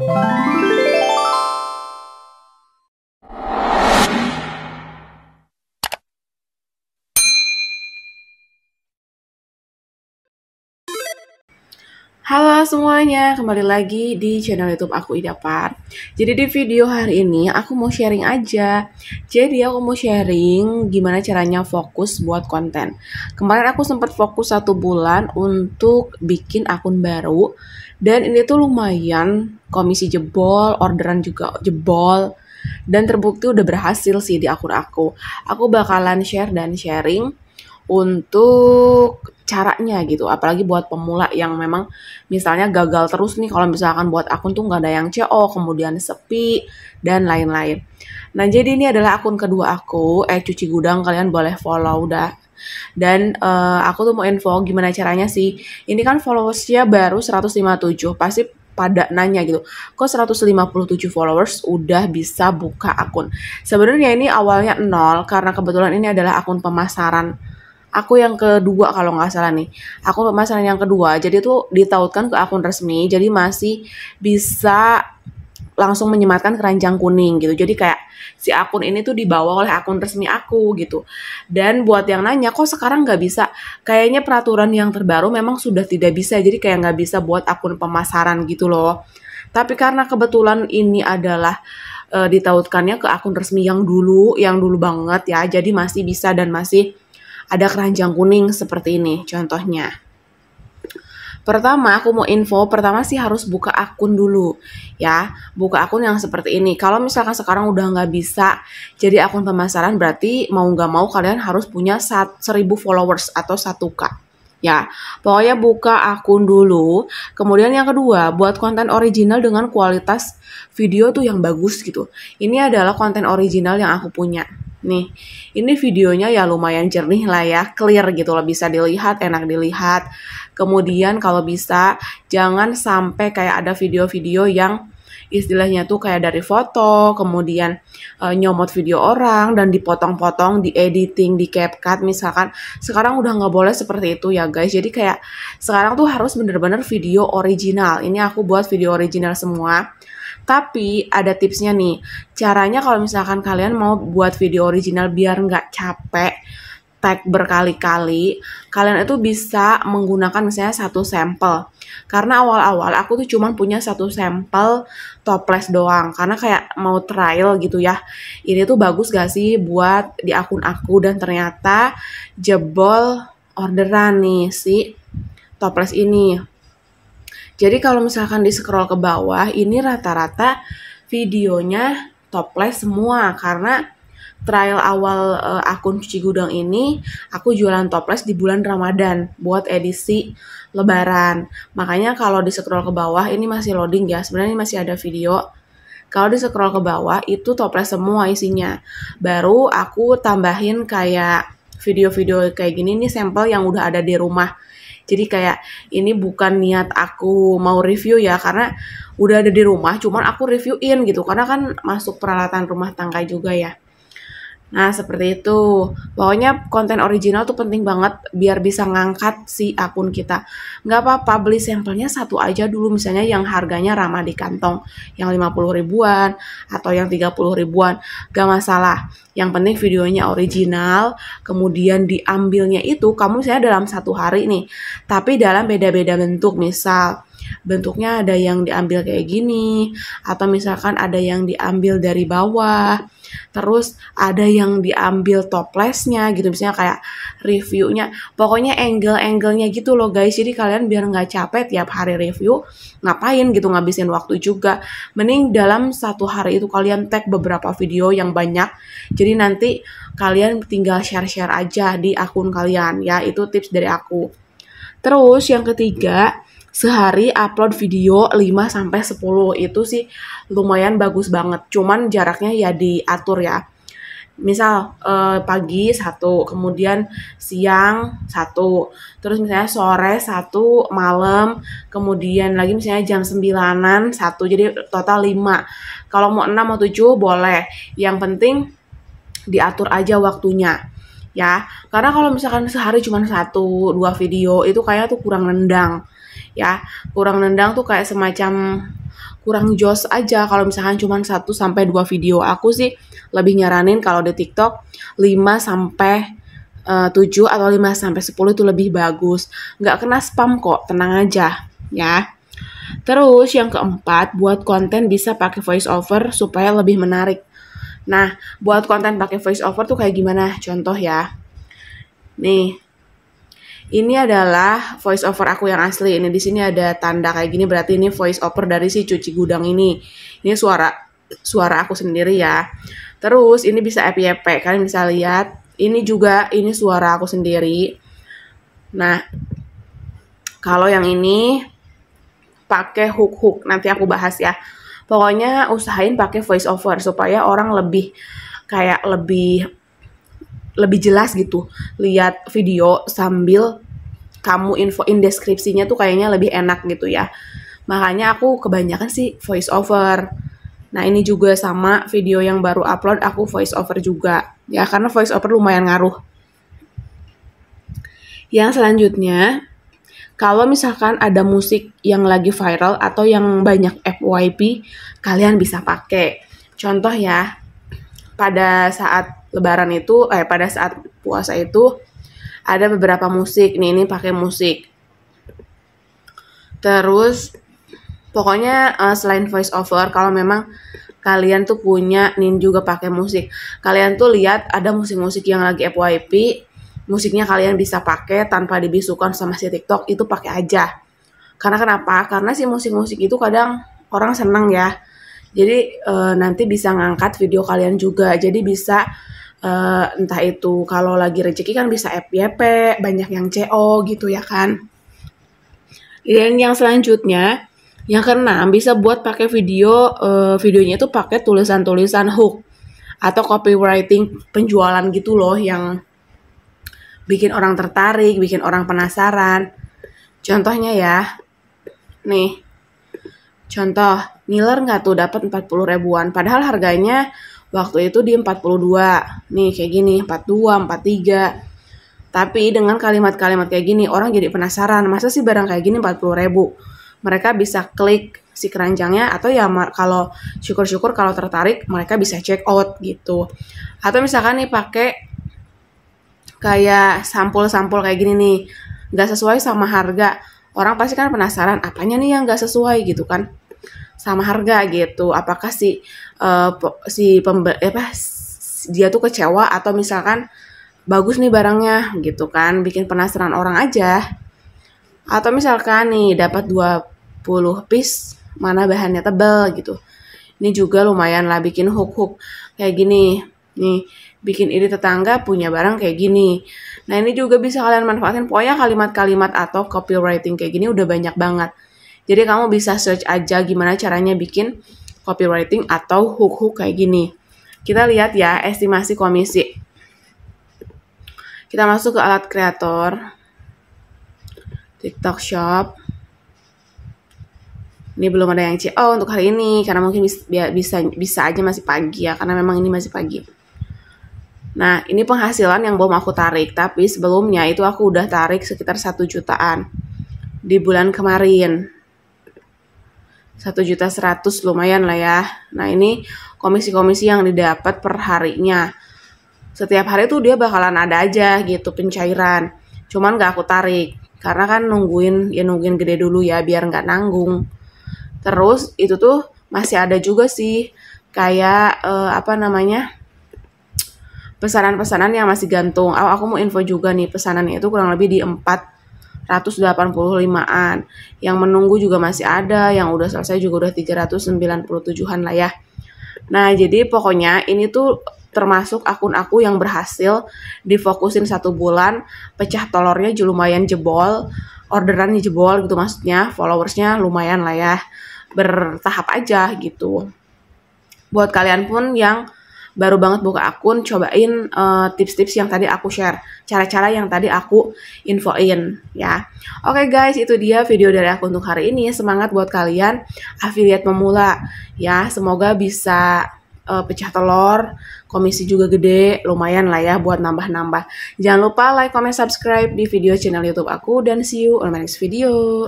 you Halo semuanya, kembali lagi di channel YouTube aku Ida Par. Jadi di video hari ini aku mau sharing aja. Jadi aku mau sharing gimana caranya fokus buat konten. Kemarin aku sempat fokus satu bulan untuk bikin akun baru dan ini tuh lumayan komisi jebol, orderan juga jebol dan terbukti udah berhasil sih di akun aku. Aku bakalan share dan sharing untuk caranya gitu apalagi buat pemula yang memang misalnya gagal terus nih kalau misalkan buat akun tuh nggak ada yang CO kemudian sepi dan lain-lain nah jadi ini adalah akun kedua aku eh cuci gudang kalian boleh follow dah dan uh, aku tuh mau info gimana caranya sih ini kan followersnya baru 157 pasti pada nanya gitu, kok 157 followers udah bisa buka akun? Sebenarnya ini awalnya nol karena kebetulan ini adalah akun pemasaran aku yang kedua kalau nggak salah nih aku pemasaran yang kedua jadi itu ditautkan ke akun resmi jadi masih bisa langsung menyematkan keranjang kuning gitu jadi kayak si akun ini tuh dibawa oleh akun resmi aku gitu dan buat yang nanya kok sekarang nggak bisa kayaknya peraturan yang terbaru memang sudah tidak bisa jadi kayak nggak bisa buat akun pemasaran gitu loh tapi karena kebetulan ini adalah e, ditautkannya ke akun resmi yang dulu yang dulu banget ya jadi masih bisa dan masih ada keranjang kuning seperti ini contohnya. Pertama, aku mau info, pertama sih harus buka akun dulu, ya. Buka akun yang seperti ini. Kalau misalkan sekarang udah nggak bisa jadi akun pemasaran, berarti mau nggak mau kalian harus punya 1000 followers atau 1K ya. Pokoknya buka akun dulu. Kemudian yang kedua, buat konten original dengan kualitas video tuh yang bagus gitu. Ini adalah konten original yang aku punya. Nih, ini videonya ya lumayan jernih lah ya, clear gitu loh, bisa dilihat, enak dilihat. Kemudian kalau bisa, jangan sampai kayak ada video-video yang istilahnya tuh kayak dari foto, kemudian e, nyomot video orang, dan dipotong-potong, di editing, di CapCut misalkan. Sekarang udah nggak boleh seperti itu ya guys, jadi kayak sekarang tuh harus bener-bener video original. Ini aku buat video original semua tapi ada tipsnya nih. Caranya kalau misalkan kalian mau buat video original biar nggak capek tag berkali-kali, kalian itu bisa menggunakan misalnya satu sampel. Karena awal-awal aku tuh cuman punya satu sampel toples doang, karena kayak mau trial gitu ya. Ini tuh bagus gak sih buat di akun aku dan ternyata jebol orderan nih si toples ini jadi kalau misalkan di scroll ke bawah, ini rata-rata videonya toples semua karena trial awal uh, akun cuci gudang ini aku jualan toples di bulan Ramadan buat edisi lebaran. Makanya kalau di scroll ke bawah ini masih loading ya. Sebenarnya ini masih ada video. Kalau di scroll ke bawah itu toples semua isinya. Baru aku tambahin kayak video-video kayak gini nih sampel yang udah ada di rumah jadi kayak ini bukan niat aku mau review ya karena udah ada di rumah, cuman aku reviewin gitu karena kan masuk peralatan rumah tangga juga ya. Nah, seperti itu. Pokoknya konten original tuh penting banget biar bisa ngangkat si akun kita. Nggak apa-apa, beli sampelnya satu aja dulu, misalnya yang harganya ramah di kantong, yang 50 ribuan, atau yang 30 ribuan, nggak masalah. Yang penting videonya original, kemudian diambilnya itu, kamu misalnya dalam satu hari nih, tapi dalam beda-beda bentuk, misal bentuknya ada yang diambil kayak gini atau misalkan ada yang diambil dari bawah terus ada yang diambil toplesnya gitu misalnya kayak reviewnya pokoknya angle-angle-nya gitu loh guys jadi kalian biar nggak capek tiap hari review ngapain gitu ngabisin waktu juga mending dalam satu hari itu kalian tag beberapa video yang banyak jadi nanti kalian tinggal share-share aja di akun kalian ya itu tips dari aku terus yang ketiga sehari upload video 5 sampai 10 itu sih lumayan bagus banget. Cuman jaraknya ya diatur ya. Misal eh, pagi satu, kemudian siang satu, terus misalnya sore satu, malam, kemudian lagi misalnya jam sembilanan satu, jadi total lima Kalau mau enam atau tujuh boleh. Yang penting diatur aja waktunya ya karena kalau misalkan sehari cuma satu dua video itu kayaknya tuh kurang nendang ya kurang nendang tuh kayak semacam kurang jos aja kalau misalkan cuma 1 sampai 2 video aku sih lebih nyaranin kalau di TikTok 5 sampai eh, uh, 7 atau 5 sampai 10 itu lebih bagus. Nggak kena spam kok, tenang aja ya. Terus yang keempat, buat konten bisa pakai voice over supaya lebih menarik. Nah, buat konten pakai voice over tuh kayak gimana? Contoh ya. Nih, ini adalah voice over aku yang asli. Ini di sini ada tanda kayak gini berarti ini voice over dari si cuci gudang ini. Ini suara suara aku sendiri ya. Terus ini bisa FYP. Kalian bisa lihat ini juga ini suara aku sendiri. Nah, kalau yang ini pakai hook-hook nanti aku bahas ya. Pokoknya usahain pakai voice over supaya orang lebih kayak lebih lebih jelas gitu lihat video sambil kamu infoin deskripsinya tuh kayaknya lebih enak gitu ya. Makanya aku kebanyakan sih voice over. Nah ini juga sama video yang baru upload aku voice over juga. Ya karena voice over lumayan ngaruh. Yang selanjutnya, kalau misalkan ada musik yang lagi viral atau yang banyak FYP, kalian bisa pakai. Contoh ya, pada saat Lebaran itu eh pada saat puasa itu ada beberapa musik nih ini pakai musik. Terus pokoknya uh, selain voice over kalau memang kalian tuh punya nin juga pakai musik. Kalian tuh lihat ada musik-musik yang lagi FYP, musiknya kalian bisa pakai tanpa dibisukan sama si TikTok itu pakai aja. Karena kenapa? Karena si musik-musik itu kadang orang seneng ya jadi uh, nanti bisa ngangkat video kalian juga. Jadi bisa uh, entah itu kalau lagi rezeki kan bisa FYP, banyak yang CO gitu ya kan. Dan yang selanjutnya yang keenam bisa buat pakai video uh, videonya itu pakai tulisan-tulisan hook atau copywriting penjualan gitu loh yang bikin orang tertarik, bikin orang penasaran. Contohnya ya, nih Contoh, Niler nggak tuh dapat 40 ribuan, padahal harganya waktu itu di 42. Nih kayak gini, 42, 43. Tapi dengan kalimat-kalimat kayak gini, orang jadi penasaran, masa sih barang kayak gini 40 ribu? Mereka bisa klik si keranjangnya atau ya kalau syukur-syukur kalau tertarik mereka bisa check out gitu. Atau misalkan nih pakai kayak sampul-sampul kayak gini nih, nggak sesuai sama harga orang pasti kan penasaran apanya nih yang nggak sesuai gitu kan sama harga gitu apakah si uh, si pembe eh, apa dia tuh kecewa atau misalkan bagus nih barangnya gitu kan bikin penasaran orang aja atau misalkan nih dapat 20 piece mana bahannya tebel gitu ini juga lumayan lah bikin hook-hook kayak gini nih bikin iri tetangga punya barang kayak gini. Nah ini juga bisa kalian manfaatin pokoknya kalimat-kalimat atau copywriting kayak gini udah banyak banget. Jadi kamu bisa search aja gimana caranya bikin copywriting atau hook-hook kayak gini. Kita lihat ya estimasi komisi. Kita masuk ke alat kreator. TikTok Shop. Ini belum ada yang CO oh, untuk hari ini karena mungkin bisa bisa, bisa aja masih pagi ya karena memang ini masih pagi. Nah, ini penghasilan yang belum aku tarik, tapi sebelumnya itu aku udah tarik sekitar satu jutaan di bulan kemarin. satu juta seratus lumayan lah ya. Nah, ini komisi-komisi yang didapat per harinya. Setiap hari tuh dia bakalan ada aja gitu pencairan. Cuman gak aku tarik karena kan nungguin ya nungguin gede dulu ya biar gak nanggung. Terus itu tuh masih ada juga sih kayak eh, apa namanya? pesanan-pesanan yang masih gantung. Oh, aku mau info juga nih pesanan itu kurang lebih di 485-an. Yang menunggu juga masih ada, yang udah selesai juga udah 397-an lah ya. Nah, jadi pokoknya ini tuh termasuk akun aku yang berhasil difokusin satu bulan, pecah telurnya juga lumayan jebol, orderan jebol gitu maksudnya, followersnya lumayan lah ya, bertahap aja gitu. Buat kalian pun yang baru banget buka akun cobain eh, tips-tips uh, yang tadi aku share cara-cara yang tadi aku infoin ya oke okay, guys itu dia video dari aku untuk hari ini semangat buat kalian affiliate pemula ya semoga bisa uh, pecah telur, komisi juga gede, lumayan lah ya buat nambah-nambah. Jangan lupa like, comment, subscribe di video channel YouTube aku dan see you on my next video.